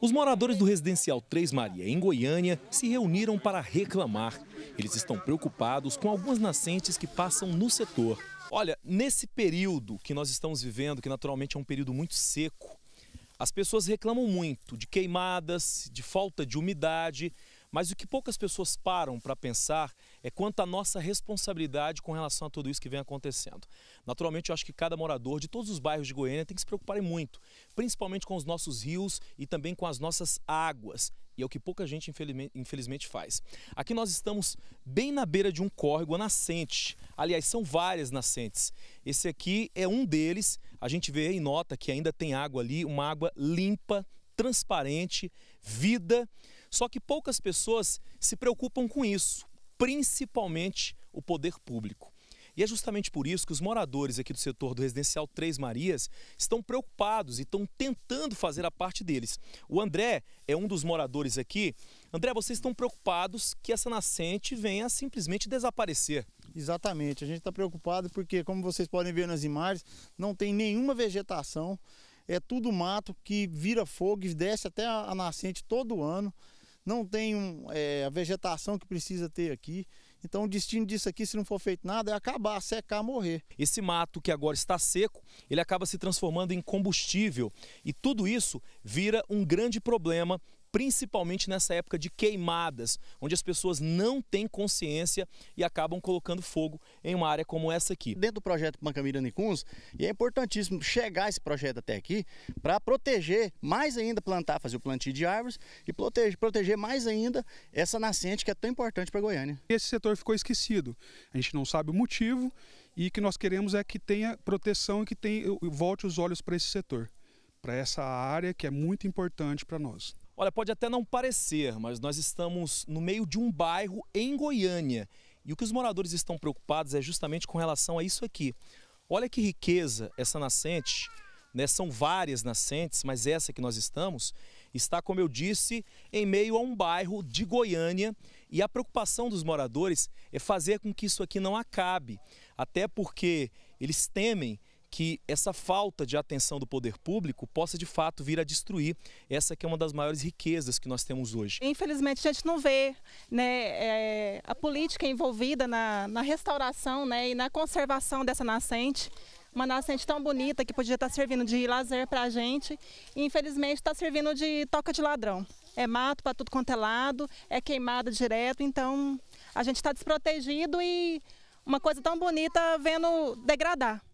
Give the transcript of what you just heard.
Os moradores do residencial Três Maria, em Goiânia, se reuniram para reclamar. Eles estão preocupados com algumas nascentes que passam no setor. Olha, nesse período que nós estamos vivendo, que naturalmente é um período muito seco, as pessoas reclamam muito de queimadas, de falta de umidade, mas o que poucas pessoas param para pensar é quanto à nossa responsabilidade com relação a tudo isso que vem acontecendo. Naturalmente, eu acho que cada morador de todos os bairros de Goiânia tem que se preocupar muito, principalmente com os nossos rios e também com as nossas águas. E é o que pouca gente, infelizmente, faz. Aqui nós estamos bem na beira de um córrego, a nascente. Aliás, são várias nascentes. Esse aqui é um deles. A gente vê e nota que ainda tem água ali, uma água limpa, transparente, vida. Só que poucas pessoas se preocupam com isso, principalmente o poder público. E é justamente por isso que os moradores aqui do setor do residencial Três Marias estão preocupados e estão tentando fazer a parte deles. O André é um dos moradores aqui. André, vocês estão preocupados que essa nascente venha simplesmente desaparecer? Exatamente. A gente está preocupado porque, como vocês podem ver nas imagens, não tem nenhuma vegetação. É tudo mato que vira fogo e desce até a nascente todo ano não tem um, é, a vegetação que precisa ter aqui. Então o destino disso aqui, se não for feito nada, é acabar, secar, morrer. Esse mato que agora está seco, ele acaba se transformando em combustível e tudo isso vira um grande problema principalmente nessa época de queimadas, onde as pessoas não têm consciência e acabam colocando fogo em uma área como essa aqui. Dentro do projeto Pancamira Nicuns, e é importantíssimo chegar esse projeto até aqui para proteger mais ainda, plantar, fazer o plantio de árvores e proteger, proteger mais ainda essa nascente que é tão importante para Goiânia. Esse setor ficou esquecido, a gente não sabe o motivo e o que nós queremos é que tenha proteção e que tenha, volte os olhos para esse setor, para essa área que é muito importante para nós. Olha, pode até não parecer, mas nós estamos no meio de um bairro em Goiânia. E o que os moradores estão preocupados é justamente com relação a isso aqui. Olha que riqueza essa nascente, né? São várias nascentes, mas essa que nós estamos está, como eu disse, em meio a um bairro de Goiânia. E a preocupação dos moradores é fazer com que isso aqui não acabe. Até porque eles temem que essa falta de atenção do poder público possa de fato vir a destruir essa que é uma das maiores riquezas que nós temos hoje. Infelizmente a gente não vê né, é, a política envolvida na, na restauração né, e na conservação dessa nascente uma nascente tão bonita que podia estar servindo de lazer para a gente e infelizmente está servindo de toca de ladrão. É mato para tudo quanto é lado, é queimada direto, então a gente está desprotegido e uma coisa tão bonita vendo degradar.